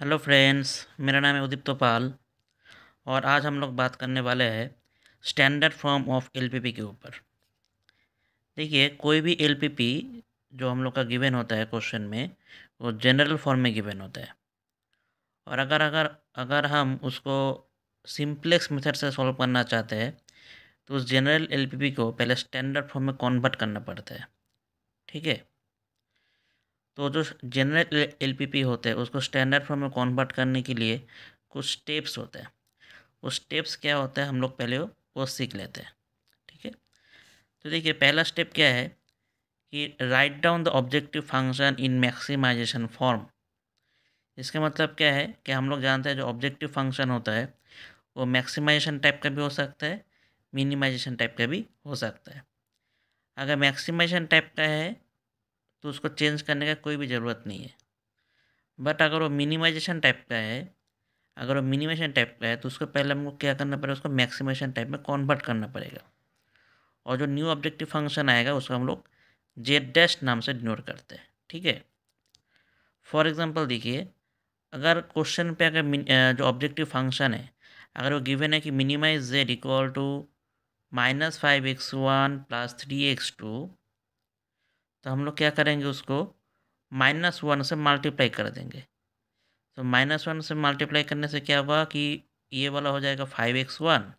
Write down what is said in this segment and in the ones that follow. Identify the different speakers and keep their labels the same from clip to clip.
Speaker 1: hello friends मेरा नाम है उदीप पाल और आज हम लोग बात करने वाले हैं स्टैंडर्ड फॉर्म ऑफ एलपीपी के ऊपर देखिए कोई भी एलपीपी जो हम लोग का गिवन होता है क्वेश्चन में वो जनरल फॉर्म में गिवन होता है और अगर अगर अगर हम उसको सिंप्लेक्स मेथड से सॉल्व करना चाहते हैं तो उस जनरल एलपीपी को पहले स्टैंडर्ड फॉर्म में कॉन्वर्ट करना पड़ता है ठीक है तो जो जनरल पी होते हैं उसको स्टैंडर्ड फॉर्म में कॉन्वर्ट करने के लिए कुछ स्टेप्स होते हैं वो स्टेप्स क्या होता है हम लोग पहले वो सीख लेते हैं ठीक है तो देखिए पहला स्टेप क्या है कि write down the objective function in maximisation form इसका मतलब क्या है कि हम लोग जानते हैं जो ऑब्जेक्टिव फंक्शन होता है वो मैक्सिमाइजेशन टाइप का भी हो सकता है मिनिमाइजेशन टाइप का भी हो सकता है अगर मैक्सिमाइजेशन टाइप का है तो उसको चेंज करने का कोई भी ज़रूरत नहीं है बट अगर वो मिनिमाइजेशन टाइप का है अगर वो मिनिमेशन टाइप का है तो उसको पहले हमको क्या करना पड़ेगा उसको मैक्सिमाइजेशन टाइप में कॉन्वर्ट करना पड़ेगा और जो न्यू ऑब्जेक्टिव फंक्शन आएगा उसको हम लोग जेड डैश नाम से डिनोट करते हैं ठीक है फॉर एग्जांपल देखिए अगर क्वेश्चन पे अगर जो ऑब्जेक्टिव फंक्शन है अगर वो गिवन है कि minimise Z equal to minus five x one plus three x two तो हम लोग क्या करेंगे उसको माइनस वन से मल्टीप्लाई कर देंगे तो माइनस वन से मल्टीप्लाई करने से क्या हुआ कि ये वाला हो जाएगा फाइव एक्स वन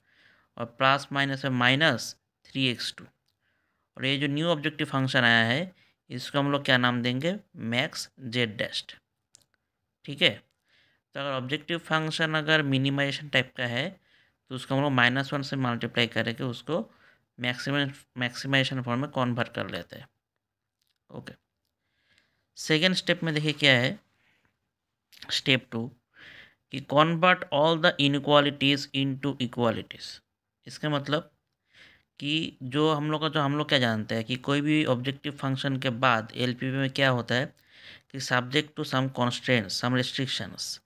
Speaker 1: और प्लस माइनस है माइनस थ्री एक्स टू और ये जो न्यू ऑब्जेक्टिव फंक्शन आया है इसको हम लोग क्या नाम देंगे मैक्स जेड डेस्ट ठीक है तो अगर ऑब्जेक्टिव फंक्शन अगर मिनिमाइजेशन टाइप का है तो उसको हम लोग माइनस वन से मल्टीप्लाई करके उसको मैक्सिमम मैक्सिमाइजेशन फॉर्म में कॉन्वर्ट कर लेते हैं ओके सेकेंड स्टेप में देखिए क्या है स्टेप टू कि convert all the inequalities into equalities इसका मतलब कि जो हम लोग का जो हम लोग क्या जानते हैं कि कोई भी ऑब्जेक्टिव फंक्शन के बाद एल में क्या होता है कि subject to some constant some restrictions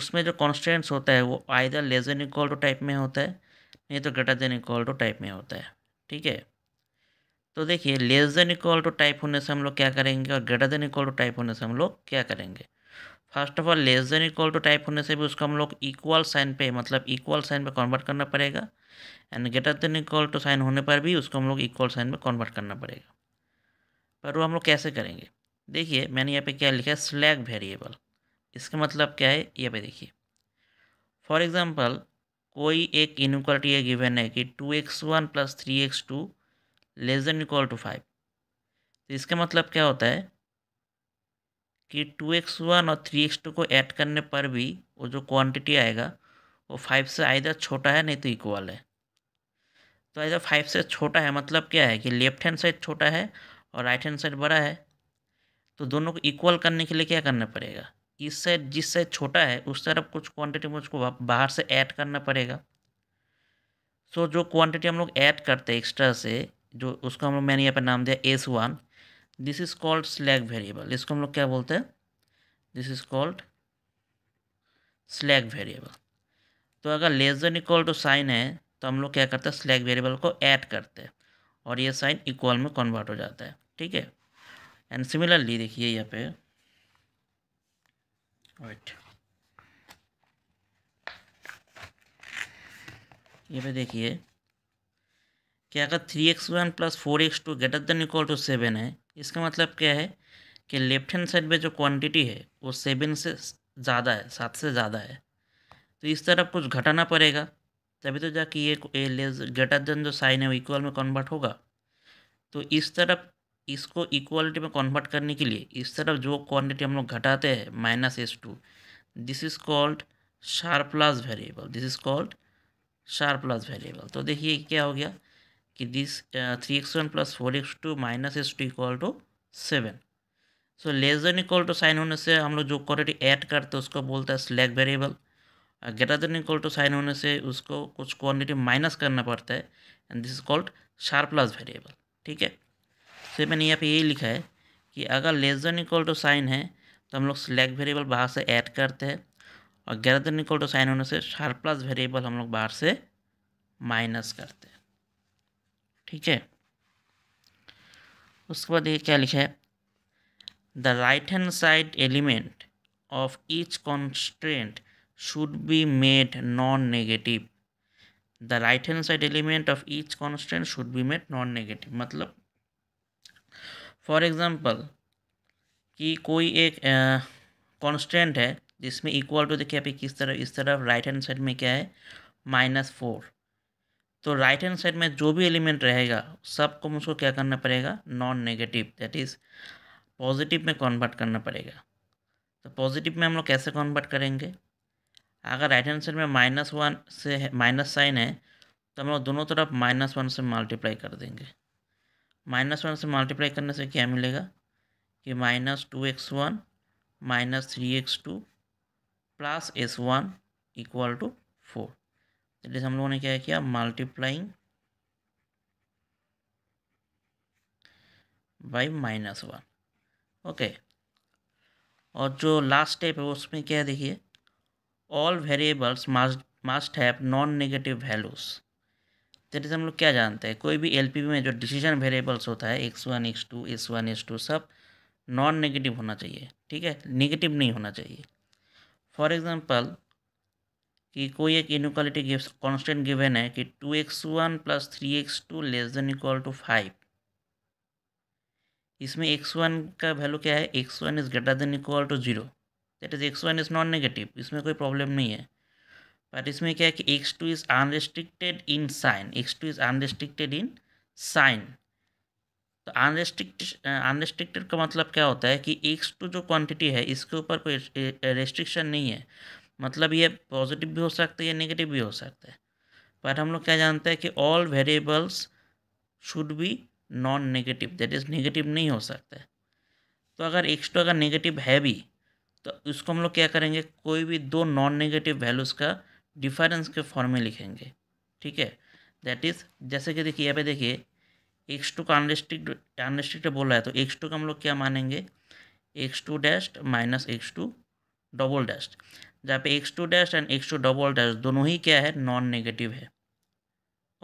Speaker 1: उसमें जो कॉन्स्टेंट्स होता है वो either less than equal to type में होता है नहीं तो greater than equal to type में होता है ठीक है तो देखिए less than equal to type होने से हम लोग क्या करेंगे और greater than equal to type होने से हम लोग क्या करेंगे first of all less than equal to type होने से भी उसको हम लोग इक्वल साइन पे मतलब इक्वल साइन पे कन्वर्ट करना पड़ेगा and greater than equal to sign होने पर भी उसको हम लोग इक्वल साइन में कन्वर्ट करना पड़ेगा पर वो हम लोग कैसे करेंगे देखिए मैंने यहाँ पे क्या लिखा है स्लैग वेरिएबल इसका मतलब क्या है ये पे देखिए फॉर एग्ज़ाम्पल कोई एक इनक्वालिटी है गिवन है कि two x one plus three x two less than equal to five तो इसका मतलब क्या होता है कि टू एक्स वन और थ्री एक्स टू को ऐड करने पर भी वो जो क्वांटिटी आएगा वो फाइव से आइधर छोटा है नहीं तो इक्वल है तो आइधर फाइव से छोटा है मतलब क्या है कि लेफ्ट हैंड साइड छोटा है और राइट हैंड साइड बड़ा है तो दोनों को इक्वल करने के लिए क्या करना पड़ेगा इस साइड जिस साइड छोटा है उस तरफ कुछ क्वांटिटी मुझको बाहर से ऐड करना पड़ेगा सो तो so, जो क्वांटिटी हम लोग ऐड करते हैं एक्स्ट्रा से जो उसको हम लोग मैंने यहाँ पर नाम दिया S one this is called slack variable इसको हम लोग क्या बोलते हैं this is called slack variable तो अगर less than equal to sign है तो हम लोग क्या करते हैं स्लैग वेरिएबल को ऐड करते हैं और ये साइन इक्वल में कन्वर्ट हो जाता है ठीक है एंड सिमिलरली देखिए यहाँ पे राइट ये पे देखिए कि अगर three x one plus four x two greater than equal to seven है इसका मतलब क्या है कि लेफ्ट हैंड साइड में जो क्वांटिटी है वो सेवन से ज़्यादा है सात से ज़्यादा है तो इस तरफ कुछ घटाना पड़ेगा तभी तो जाके ये ग्रेटर देन जो साइन है वो इक्वल में कन्वर्ट होगा तो इस तरफ इसको इक्वालिटी में कन्वर्ट करने के लिए इस तरफ जो क्वांटिटी हम लोग घटाते हैं minus S two this is called surplus variable this is called surplus variable तो देखिए क्या हो गया कि this three x one plus four x two minus x two equal to seven so less than equal to sign होने से हम लोग जो क्वालिटी ऐड करते हैं उसको बोलते हैं slack variable greater than equal to sign होने से उसको कुछ क्वान्टिटी माइनस करना पड़ता है and this is called surplus variable ठीक है सो तो मैंने यहाँ पे यही लिखा है कि अगर less than equal to sign है तो हम लोग स्लैक वेरिएबल बाहर से ऐड करते हैं और greater than equal to sign होने से शार्प प्लस वेरिएबल हम लोग बाहर से माइनस करते हैं ठीक है उसके बाद ये क्या लिखा है the right hand side element of each constant should be made non negative the right hand side element of each constant should be made non negative मतलब फॉर एग्जाम्पल कि कोई एक कॉन्स्टेंट है जिसमें इक्वल टू देखिए आप किस तरह इस तरफ राइट हैंड साइड में क्या है माइनस फोर तो राइट हैंड साइड में जो भी एलिमेंट रहेगा सबको मुझको क्या करना पड़ेगा non negative that is positive में कन्वर्ट करना पड़ेगा तो पॉजिटिव में हम लोग कैसे कन्वर्ट करेंगे अगर राइट हैंड साइड में माइनस वन से माइनस साइन है तो हम लोग दोनों तरफ माइनस वन से मल्टीप्लाई कर देंगे माइनस वन से मल्टीप्लाई करने से क्या मिलेगा कि minus two x one minus three x two plus S one equal to four तो जैसे हम लोगों ने क्या किया multiplying by minus one okay और जो लास्ट स्टेप है उसमें क्या देखिए all variables must must have non negative values जैसे हम लोग क्या जानते हैं कोई भी एल में जो डिसीजन वेरिएबल्स होता है x one x two x one x two सब नॉन नेगेटिव होना चाहिए ठीक है नेगेटिव नहीं होना चाहिए फॉर एग्ज़ाम्पल कि कोई एक इनक्वालिटी गिव कॉन्स्टेंट गिवेन है कि two x one plus three x two less than equal to five इसमें एक्स वन का वैल्यू क्या है x one is greater than equal to zero that is x one is non negative इसमें कोई problem नहीं है पर इसमें क्या है कि x two is unrestricted in sign x two is unrestricted in sign तो अनरेस्ट्रिक्टेड अनरिस्ट्रिक्टेड का मतलब क्या होता है कि एक्स टू जो क्वान्टिटी है इसके ऊपर कोई रेस्ट्रिक्शन नहीं है मतलब ये पॉजिटिव भी हो सकता है या नेगेटिव भी हो सकता है पर हम लोग क्या जानते हैं कि all variables should be non negative that is negative नहीं हो सकता तो अगर एक्स टू अगर नेगेटिव है भी तो उसको हम लोग क्या करेंगे कोई भी दो नॉन नेगेटिव वैल्यूज़ का डिफरेंस के फॉर्म में लिखेंगे ठीक है दैट इज़ जैसे कि देखिए यहाँ पे देखिए एक्स टू का अनरिस्ट्रिक्ट अनरिस्ट्रिक्ट रहा है तो एक्स टू का हम लोग क्या मानेंगे x two dash minus x two double dash जहाँ पे x two dash and x two double dash दोनों ही क्या है नॉन नेगेटिव है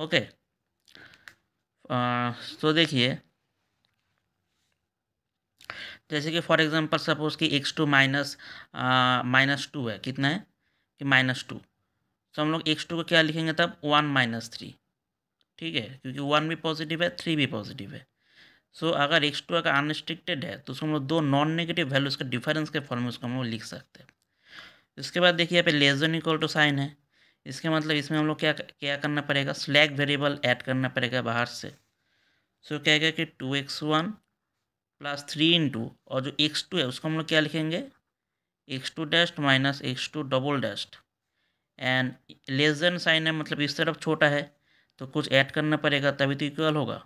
Speaker 1: ओके तो uh, देखिए जैसे कि फॉर एग्जांपल सपोज कि x two minus minus two है कितना है कि माइनस टू तो हम लोग एक्स टू को क्या लिखेंगे तब वन माइनस थ्री ठीक है क्योंकि वन भी पॉजिटिव है थ्री भी पॉजिटिव है सो so, अगर एक्स टू अगर अनरिस्ट्रिक्टेड है तो उसको हम लोग दो नॉन नेगेटिव वैल्यूज़ का डिफरेंस के फॉर्म में उसको हम लोग लिख सकते हैं इसके बाद देखिए यहाँ पे लेजन इक्वल टू साइन है इसके मतलब इसमें हम लोग क्या क्या करना पड़ेगा स्लैग वेरिएबल ऐड करना पड़ेगा बाहर से सो क्या क्या कि two x one plus three into और जो एक्स टू है उसको हम लोग क्या लिखेंगे x two dash minus x two double dash and less than sign है मतलब इस तरफ छोटा है तो कुछ ऐड करना पड़ेगा तभी तो इक्वल होगा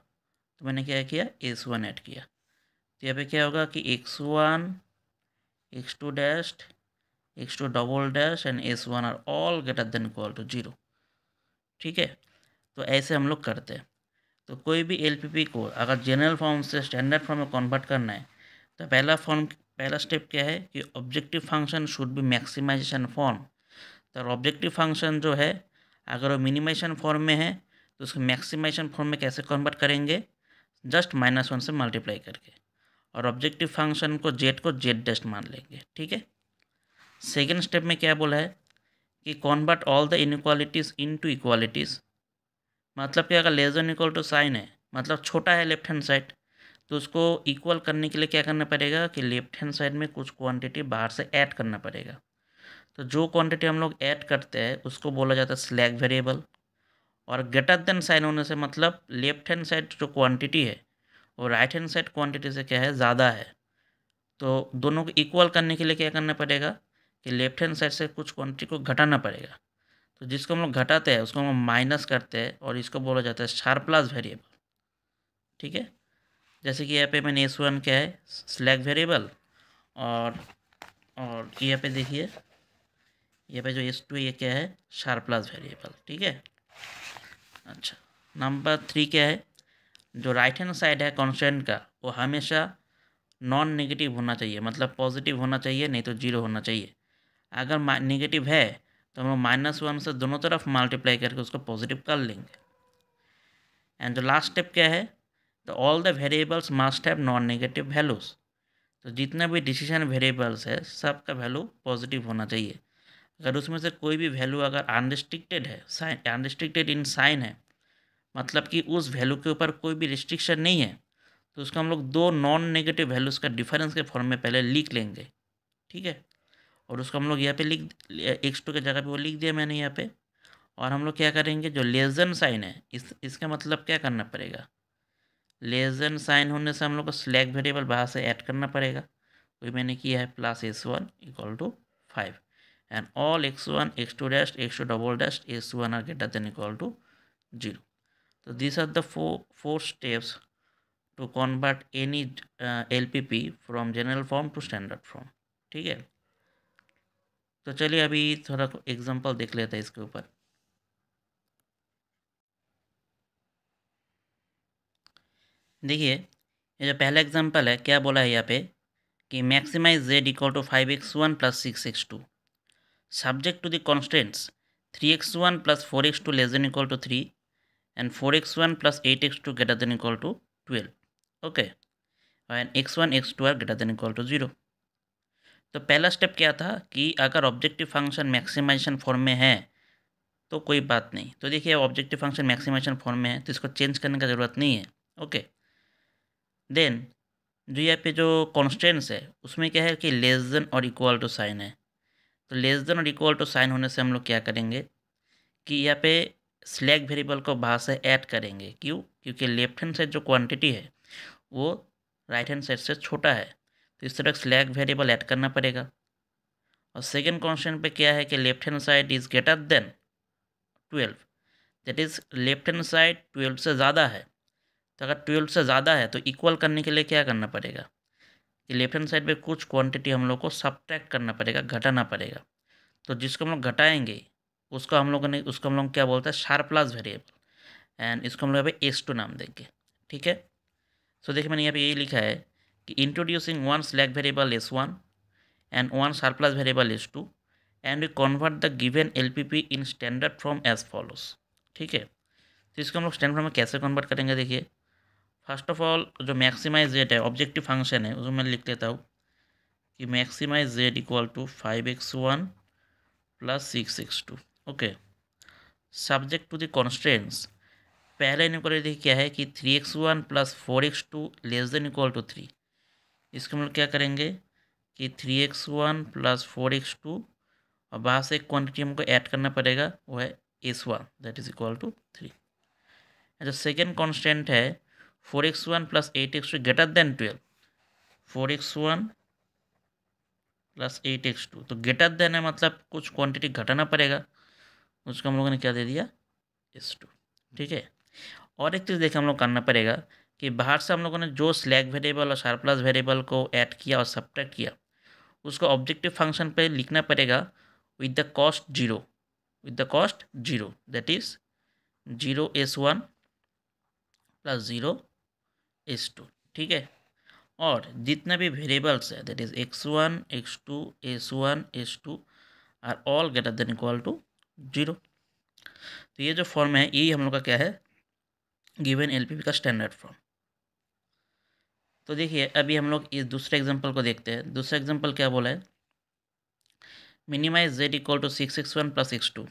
Speaker 1: तो मैंने क्या किया एक्स वन ऐड किया तो यहाँ पे क्या होगा कि x one x two dash x2 double dash and s1 are all greater than equal to zero ठीक है तो ऐसे हम लोग करते हैं तो कोई भी एल को अगर जनरल फॉर्म से स्टैंडर्ड फॉर्म में कन्वर्ट करना है तो पहला फॉर्म पहला स्टेप क्या है कि objective function should be maximisation form तो ऑब्जेक्टिव फंक्शन जो है अगर वो मिनिमाइजेशन फॉर्म में है तो उसको मैक्सिमाइजेशन फॉर्म में कैसे कन्वर्ट करेंगे जस्ट माइनस वन से मल्टीप्लाई करके और ऑब्जेक्टिव फंक्शन को जेड को जेड डेस्ट मान लेंगे ठीक है सेकेंड स्टेप में क्या बोला है कि convert all the inequalities into equalities मतलब कि अगर लेजर इक्वल टू साइन है मतलब छोटा है लेफ्ट हैंड साइड तो उसको इक्वल करने के लिए क्या करना पड़ेगा कि लेफ्ट हैंड साइड में कुछ क्वांटिटी बाहर से ऐड करना पड़ेगा तो जो क्वांटिटी हम लोग ऐड करते हैं उसको बोला जाता है स्लैग वेरिएबल और ग्रेटर देन साइन होने से मतलब लेफ्ट हैंड साइड जो क्वांटिटी है वो राइट हैंड साइड क्वांटिटी से क्या है ज़्यादा है तो दोनों को इक्वल करने के लिए क्या करना पड़ेगा कि लेफ्ट हैंड साइड से कुछ क्वांटिटी को घटाना पड़ेगा तो जिसको हम लोग घटाते हैं उसको हम माइनस करते हैं और इसको बोला जाता है शार्प प्लस वेरिएबल ठीक है जैसे कि यहाँ पे मैंने एस वन क्या है स्लैग वेरिएबल और और यहाँ पे देखिए यहाँ पे जो एस टू ये क्या है शार्प प्लस वेरिएबल ठीक है अच्छा नंबर थ्री क्या है जो राइट हैंड साइड है कॉन्स्टेंट का वो हमेशा नॉन नेगेटिव होना चाहिए मतलब पॉजिटिव होना चाहिए नहीं तो जीरो होना चाहिए अगर नेगेटिव है तो हम लोग माइनस वन से दोनों तरफ मल्टीप्लाई करके उसको पॉजिटिव कर लेंगे एंड जो लास्ट स्टेप क्या है तो all the variables must have non negative values तो जितना भी डिसीजन वेरिएबल्स है सबका वैल्यू पॉजिटिव होना चाहिए अगर उसमें से कोई भी वैल्यू अगर अनरिस्ट्रिक्टेड है साइन अनरिस्ट्रिक्टेड इन साइन है मतलब कि उस वैल्यू के ऊपर कोई भी रिस्ट्रिक्शन नहीं है तो उसको हम लोग दो नॉन नेगेटिव वैल्यूज़ का डिफरेंस के फॉर्म में पहले लिख लेंगे ठीक है और उसको हम लोग यहाँ पे लिख एक्स टू के जगह पे वो लिख दिया मैंने यहाँ पे और हम लोग क्या करेंगे जो लेजन साइन है इस इसका मतलब क्या करना पड़ेगा लेजन साइन होने से हम लोग को स्लैग वेरिएबल बाहर से ऐड करना पड़ेगा वही तो मैंने किया है plus S one equal to five and all x one x two dash x two double dash s one are greater than equal to zero तो this are the four four steps to any L P P from general form to standard form ठीक है तो चलिए अभी थोड़ा example देख लेते हैं इसके ऊपर देखिए ये जो पहला एग्जांपल है क्या बोला है यहाँ पे कि maximise z equal to five x one plus six x two subject to the constants three x one plus four x two less than equal to three and four x one plus x two greater than equal to twelve okay and x one x two are greater than equal to zero तो पहला step क्या था कि अगर objective function maximisation form में है तो कोई बात नहीं तो देखिए ऑब्जेक्टिव फंक्शन मैक्सिमाइजेशन फॉर्म में है तो इसको चेंज करने का ज़रूरत नहीं है ओके देन जो यहाँ पे जो कॉन्स्टेंट्स है उसमें क्या है कि लेस देन और इक्वल टू साइन है तो लेस देन और इक्वल टू साइन होने से हम लोग क्या करेंगे कि यहाँ पे स्लैग वेरिएबल को बाहर से ऐड करेंगे क्यों क्योंकि लेफ्ट हैंड साइड जो क्वांटिटी है वो राइट हैंड साइड से छोटा है तो इस तरह स्लैग वेरिएबल ऐड करना पड़ेगा और सेकेंड कॉन्स्टेंट पे क्या है कि left hand side is greater than twelve that is left hand side twelve से ज़्यादा है तो अगर ट्वेल्व से ज़्यादा है तो इक्वल करने के लिए क्या करना पड़ेगा कि लेफ्ट हैंड साइड पे कुछ क्वांटिटी हम लोग को सब्ट्रैक्ट करना पड़ेगा घटाना पड़ेगा तो जिसको हम लोग घटाएंगे उसको हम लोग ने उसको हम लोग क्या बोलते हैं शार प्लस वेरिएबल एंड इसको हम लोग यहाँ पे एस टू नाम देंगे ठीक है सो देखिए मैंने यहाँ पे यही लिखा है कि introducing one slack variable s one and one surplus variable s two and we convert the given LPP in standard form as follows ठीक है तो इसको हम लोग स्टैंडर्ड फॉर्म में कैसे कन्वर्ट करेंगे देखिए फर्स्ट ऑफ ऑल जो मैक्सिमाइज जेड है ऑब्जेक्टिव फंक्शन है उसमें मैं लिख लेता हूँ कि maximise z equal to five x one plus six x two okay subject to the constants पहले देखिए क्या है कि three x one plus four x two less than equal to three इसको हम लोग क्या करेंगे कि three x one plus four x two और बाहर से एक क्वान्टिटी हमको ऐड करना पड़ेगा वो है s one that is equal to three जो सेकेंड कॉन्स्टेंट है four x one plus eight x two greater than twelve four x one plus eight x two तो ग्रेटर देन है मतलब कुछ क्वान्टिटी घटाना पड़ेगा उसको हम लोगों ने क्या दे दिया एस टू ठीक है और एक चीज़ देख हम लोग करना पड़ेगा कि बाहर से हम लोगों ने जो स्लैग वेरिएबल और सरप्लस वेरिएबल को ऐड किया और सब्ट्रैक्ट किया उसको ऑब्जेक्टिव फंक्शन पे लिखना पड़ेगा with the cost zero with the cost zero that is zero s one plus zero s two ठीक है और जितना भी वेरिएबल्स है that is x one x two s one s two are all greater than equal to zero तो ये जो form है ये हम लोग का क्या है गिवन एल पी का स्टैंडर्ड फॉर्म तो देखिए अभी हम लोग इस दूसरे एग्जाम्पल को देखते हैं दूसरा एग्जाम्पल क्या बोला है minimise Z equal to six six one plus six two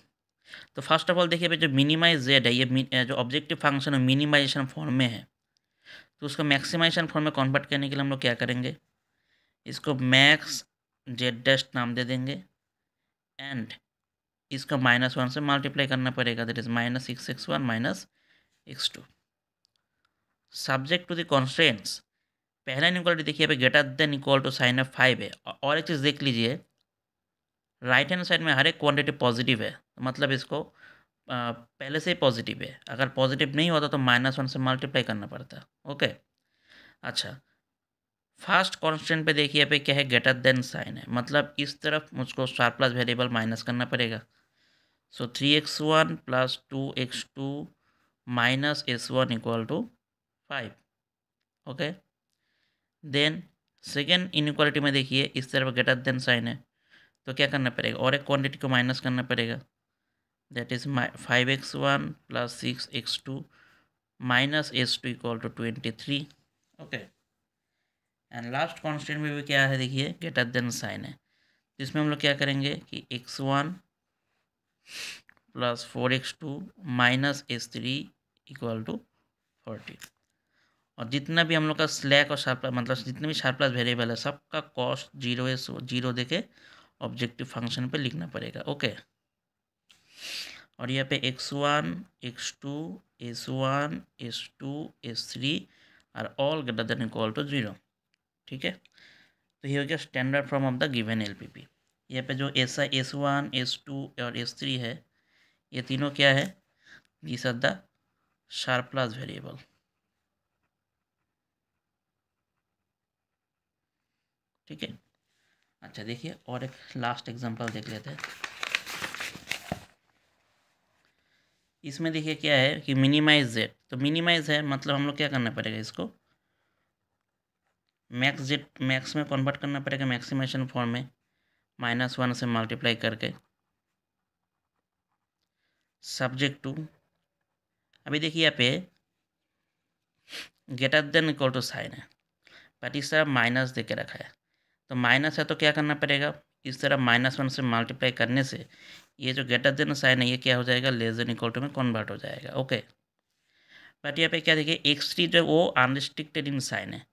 Speaker 1: तो फर्स्ट ऑफ ऑल देखिए भाई जो मिनिमाइज जेड है ये जो ऑब्जेक्टिव फंक्शन है मिनिमाइजेशन फॉर्म में है तो उसको मैक्सिमाइजेशन फॉर्म में कन्वर्ट करने के लिए हम लोग क्या करेंगे इसको मैक्स जेड डेस्ट नाम दे देंगे एंड इसका माइनस वन से मल्टीप्लाई करना पड़ेगा that is minus six six one minus x two subject to the constants पहला इनक्वालिटी देखिए यहाँ greater than equal to sign of five है और एक चीज़ देख लीजिए राइट हैंड साइड में हर एक क्वान्टिटी पॉजिटिव है तो मतलब इसको पहले से ही पॉजिटिव है अगर पॉजिटिव नहीं होता तो माइनस वन से मल्टीप्लाई करना पड़ता ओके अच्छा फर्स्ट कॉन्स्टेंट पे देखिए पे क्या है ग्रेटर देन साइन है मतलब इस तरफ मुझको स्टार प्लस वेरिएबल माइनस करना पड़ेगा so three x one plus two x two minus s one equal to five okay then second inequality में देखिए इस तरफ ग्रेटर देन साइन है तो क्या करना पड़ेगा और एक क्वान्टिटी को माइनस करना पड़ेगा that is five x one plus six x two minus S two equal to twenty three okay and last constant में भी क्या है देखिए ग्रेटर देन साइन है जिसमें हम लोग क्या करेंगे कि x one plus four x two minus s three equal to forty और जितना भी हम लोग का स्लैक और सरप्लस मतलब जितने भी सरप्लस प्लस वेरिएबल है सबका कॉस्ट जीरो एस जीरो दे के ऑब्जेक्टिव फंक्शन पे लिखना पड़ेगा ओके और यहाँ पे x one x two s one s two s three और all greater than equal to zero ठीक है तो ये हो गया standard form of the given L P P यहाँ पे जो एस है एस वन एस टू और एस थ्री है ये तीनों क्या है this are the surplus variable ठीक है अच्छा देखिए और एक लास्ट एग्जांपल देख लेते हैं इसमें देखिए क्या है कि मिनिमाइज जेड तो मिनिमाइज है मतलब हम लोग क्या करना पड़ेगा इसको मैक्स जेड मैक्स में कन्वर्ट करना पड़ेगा मैक्सिमेशन फॉर्म में माइनस वन से मल्टीप्लाई करके सब्जेक्ट टू अभी देखिए यहाँ पे greater than equal to sign है बट इस तरह माइनस दे के रखा है तो माइनस है तो क्या करना पड़ेगा इस तरह माइनस वन से मल्टीप्लाई करने से ये जो ग्रेटर देन साइन है ये क्या हो जाएगा लेस देन इक्वल टू में कन्वर्ट हो जाएगा ओके बट यहाँ पे क्या देखिए एक्स थ्री जो वो अनरिस्ट्रिक्टेड इन साइन है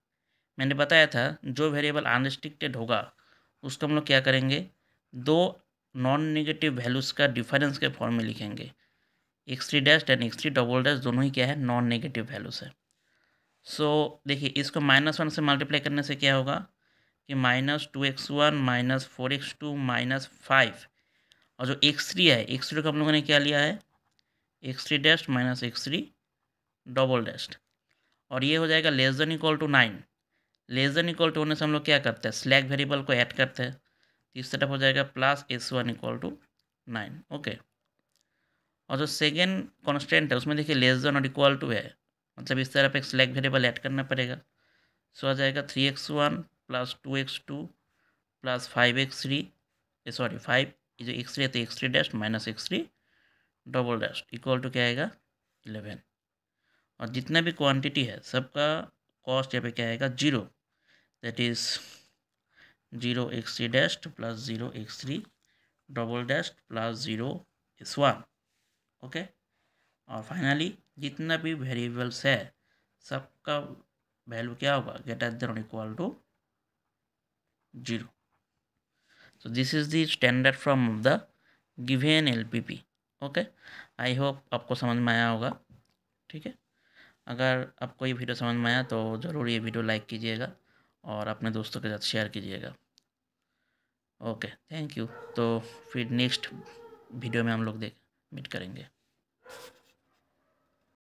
Speaker 1: मैंने बताया था जो वेरिएबल अनरिस्ट्रिक्टेड होगा उसको हम लोग क्या करेंगे दो नॉन नेगेटिव वैल्यूज़ का डिफरेंस के फॉर्म में लिखेंगे x three dash and x three double dash दोनों ही क्या है नॉन नेगेटिव वैल्यूज़ है सो so, देखिए इसको माइनस वन से मल्टीप्लाई करने से क्या होगा कि minus two x one minus four x two minus five और जो एक्स थ्री है एक्स थ्री को हम लोगों ने क्या लिया है x three dash minus x three double dash और ये हो जाएगा less than equal to nine less than equal to होने से हम लोग क्या करते हैं स्लैक वेरिएबल को ऐड करते हैं तो इस तरफ हो जाएगा plus S one equal to nine okay और जो सेकेंड कॉन्स्टेंट है उसमें देखिए लेस देन और इक्वल टू है मतलब इस तरफ एक स्लैग वेरिएबल ऐड करना पड़ेगा सो आ जाएगा three x one plus two x two plus five x three sorry five जो एक्स थ्री है तो x three dash minus x three double dash equal to क्या आएगा इलेवन और जितना भी क्वांटिटी है सबका कॉस्ट यहाँ पे क्या आएगा zero that is zero x three dash plus zero x three double dash plus zero s one okay और फाइनली जितना भी वेरिएबल्स है सबका वैल्यू क्या होगा greater than equal to zero this is the standard standard the of L P P okay I hope आपको समझ में आया होगा ठीक है अगर आपको ये वीडियो समझ में आया तो ज़रूर ये वीडियो लाइक कीजिएगा और अपने दोस्तों के साथ शेयर कीजिएगा ओके थैंक यू तो फिर नेक्स्ट वीडियो में हम लोग देख मीट करेंगे